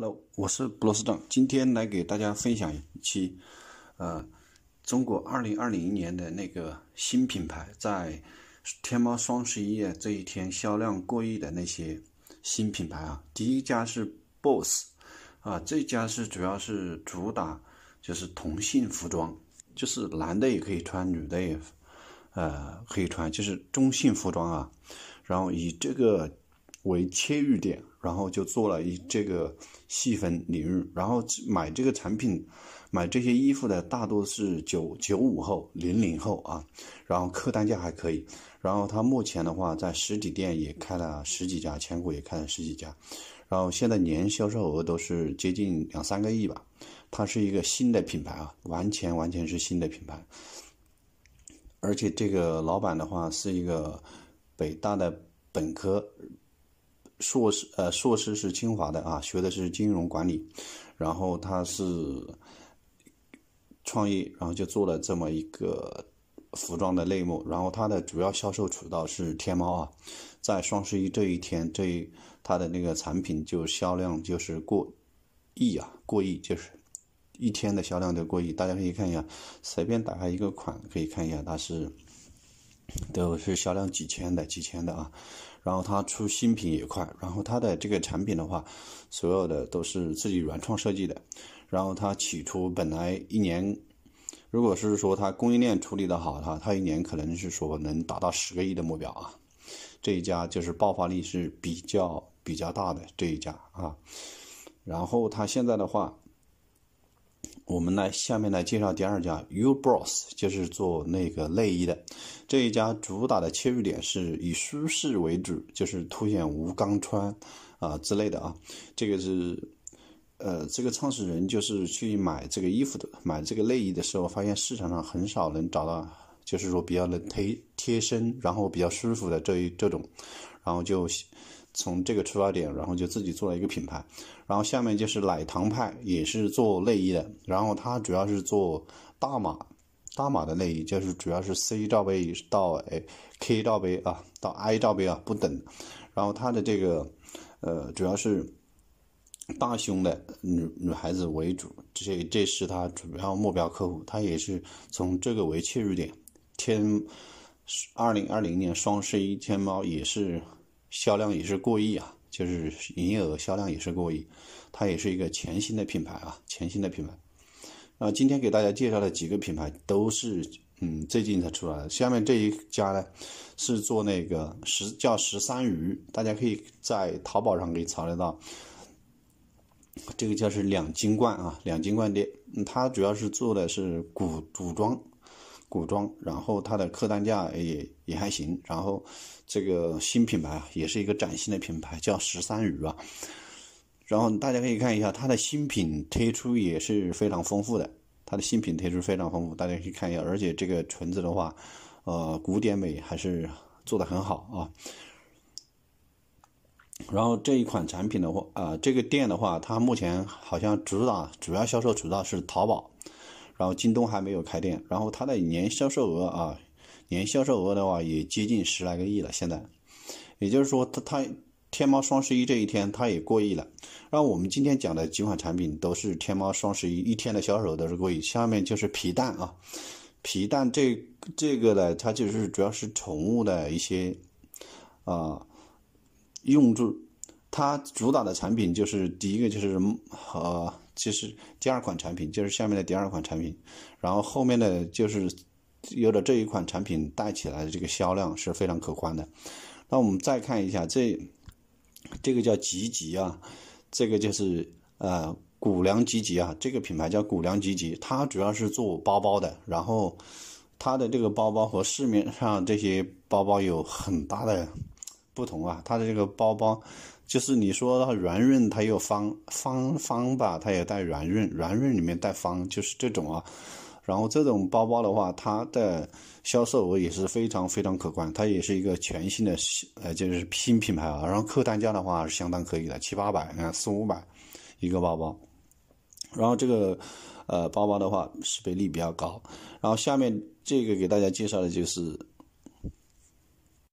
Hello，我是布罗斯壮，今天来给大家分享一期，呃，中国二零二零年的那个新品牌在天猫双十一这一天销量过亿的那些新品牌啊。第一家是 BOSS，啊，这家是主要是主打就是同性服装，就是男的也可以穿，女的也呃可以穿，就是中性服装啊。然后以这个为切入点。然后就做了一这个细分领域，然后买这个产品、买这些衣服的大多是九九五后、零零后啊。然后客单价还可以。然后他目前的话，在实体店也开了十几家，全国也开了十几家。然后现在年销售额都是接近两三个亿吧。它是一个新的品牌啊，完全完全是新的品牌。而且这个老板的话是一个北大的本科。硕士，呃，硕士是清华的啊，学的是金融管理，然后他是创业，然后就做了这么一个服装的类目，然后它的主要销售渠道是天猫啊，在双十一这一天，这它的那个产品就销量就是过亿啊，过亿就是一天的销量都过亿，大家可以看一下，随便打开一个款，可以看一下它是。都是销量几千的、几千的啊，然后它出新品也快，然后它的这个产品的话，所有的都是自己原创设计的，然后它起初本来一年，如果是说它供应链处理得好，话，它一年可能是说能达到十个亿的目标啊，这一家就是爆发力是比较比较大的这一家啊，然后它现在的话。我们来下面来介绍第二家，Uboss 就是做那个内衣的这一家，主打的切入点是以舒适为主，就是凸显无钢穿啊之类的啊。这个是呃，这个创始人就是去买这个衣服的，买这个内衣的时候发现市场上很少能找到，就是说比较能贴贴身，然后比较舒服的这一这种，然后就。从这个出发点，然后就自己做了一个品牌。然后下面就是奶糖派，也是做内衣的。然后它主要是做大码大码的内衣，就是主要是 C 罩杯到 K 罩杯啊，到 I 罩杯啊不等。然后它的这个呃，主要是大胸的女女孩子为主，这这是它主要目标客户。它也是从这个为切入点。天，二零二零年双十一，天猫也是。销量也是过亿啊，就是营业额、销量也是过亿，它也是一个全新的品牌啊，全新的品牌。啊，今天给大家介绍的几个品牌，都是嗯最近才出来的。下面这一家呢，是做那个十叫十三鱼，大家可以在淘宝上可以查得到。这个叫是两金冠啊，两金冠店，它主要是做的是古古装。古装，然后它的客单价也也还行，然后这个新品牌也是一个崭新的品牌，叫十三鱼啊。然后大家可以看一下它的新品推出也是非常丰富的，它的新品推出非常丰富，大家可以看一下。而且这个裙子的话，呃，古典美还是做的很好啊。然后这一款产品的话，啊，这个店的话，它目前好像主打主要销售渠道是淘宝。然后京东还没有开店，然后它的年销售额啊，年销售额的话也接近十来个亿了。现在，也就是说，它它天猫双十一这一天，它也过亿了。然后我们今天讲的几款产品都是天猫双十一一天的销售都是过亿。下面就是皮蛋啊，皮蛋这这个呢，它就是主要是宠物的一些啊用处。它主打的产品就是第一个，就是呃，就是第二款产品，就是下面的第二款产品，然后后面的就是有了这一款产品带起来的这个销量是非常可观的。那我们再看一下这，这个叫吉吉啊，这个就是呃谷粮吉吉啊，这个品牌叫谷粮吉吉，它主要是做包包的，然后它的这个包包和市面上这些包包有很大的。不同啊，它的这个包包，就是你说它圆润，它有方方方吧，它也带圆润，圆润里面带方，就是这种啊。然后这种包包的话，它的销售额也是非常非常可观，它也是一个全新的呃，就是新品牌啊。然后客单价的话是相当可以的，七八百，你看四五百一个包包。然后这个呃包包的话识别率比较高。然后下面这个给大家介绍的就是。